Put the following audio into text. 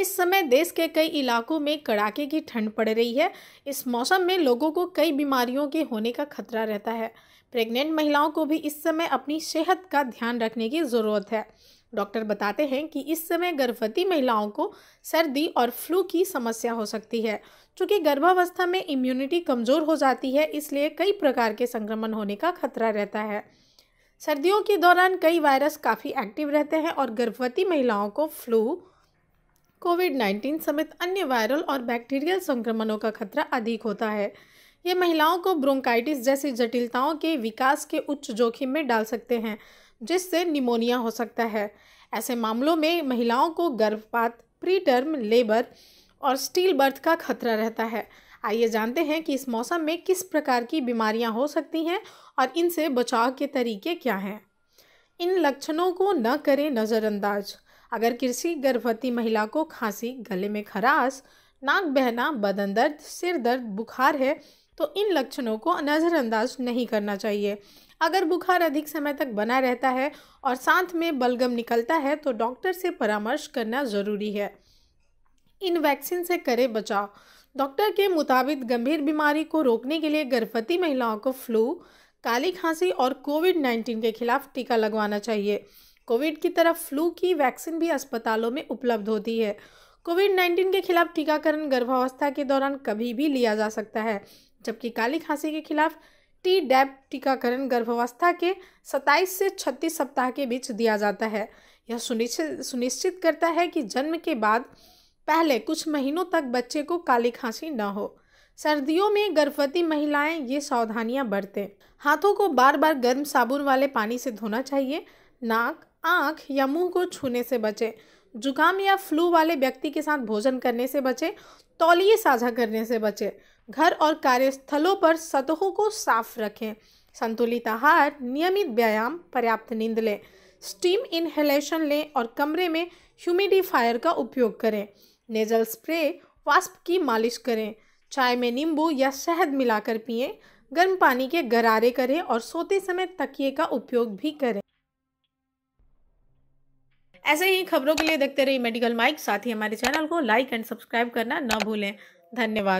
इस समय देश के कई इलाकों में कड़ाके की ठंड पड़ रही है इस मौसम में लोगों को कई बीमारियों के होने का खतरा रहता है प्रेग्नेंट महिलाओं को भी इस समय अपनी सेहत का ध्यान रखने की ज़रूरत है डॉक्टर बताते हैं कि इस समय गर्भवती महिलाओं को सर्दी और फ्लू की समस्या हो सकती है क्योंकि गर्भावस्था में इम्यूनिटी कमज़ोर हो जाती है इसलिए कई प्रकार के संक्रमण होने का खतरा रहता है सर्दियों के दौरान कई वायरस काफ़ी एक्टिव रहते हैं और गर्भवती महिलाओं को फ्लू कोविड 19 समेत अन्य वायरल और बैक्टीरियल संक्रमणों का खतरा अधिक होता है ये महिलाओं को ब्रोंकाइटिस जैसी जटिलताओं के विकास के उच्च जोखिम में डाल सकते हैं जिससे निमोनिया हो सकता है ऐसे मामलों में महिलाओं को गर्भपात प्री टर्म लेबर और स्टील बर्थ का खतरा रहता है आइए जानते हैं कि इस मौसम में किस प्रकार की बीमारियां हो सकती हैं और इनसे बचाव के तरीके क्या हैं इन लक्षणों को न करें नज़रअंदाज अगर किसी गर्भवती महिला को खांसी गले में खराश नाक बहना बदन दर्द सिर दर्द बुखार है तो इन लक्षणों को नज़रअंदाज नहीं करना चाहिए अगर बुखार अधिक समय तक बना रहता है और साथ में बलगम निकलता है तो डॉक्टर से परामर्श करना ज़रूरी है इन वैक्सीन से करें बचाव डॉक्टर के मुताबिक गंभीर बीमारी को रोकने के लिए गर्भवती महिलाओं को फ्लू काली खांसी और कोविड नाइन्टीन के खिलाफ टीका लगवाना चाहिए कोविड की तरह फ्लू की वैक्सीन भी अस्पतालों में उपलब्ध होती है कोविड 19 के खिलाफ टीकाकरण गर्भावस्था के दौरान कभी भी लिया जा सकता है जबकि काली खांसी के खिलाफ टी डैप टीकाकरण गर्भावस्था के 27 से 36 सप्ताह के बीच दिया जाता है यह सुनिश्चित सुनिश्चित करता है कि जन्म के बाद पहले कुछ महीनों तक बच्चे को काली खांसी न हो सर्दियों में गर्भवती महिलाएं ये सावधानियां बरतें हाथों को बार बार गर्म साबुन वाले पानी से धोना चाहिए नाक आँख या मुंह को छूने से बचें जुकाम या फ्लू वाले व्यक्ति के साथ भोजन करने से बचें तौलिए साझा करने से बचें घर और कार्यस्थलों पर सतहों को साफ रखें संतुलित आहार नियमित व्यायाम पर्याप्त नींद लें स्टीम इन्हेलेशन लें और कमरे में ह्यूमिडिफायर का उपयोग करें नेजल स्प्रे वास्प की मालिश करें चाय में नींबू या शहद मिलाकर पिएं गर्म पानी के गरारे करें और सोते समय तकिए का उपयोग भी करें ऐसे ही खबरों के लिए देखते रहिए मेडिकल माइक साथ ही हमारे चैनल को लाइक एंड सब्सक्राइब करना ना भूलें धन्यवाद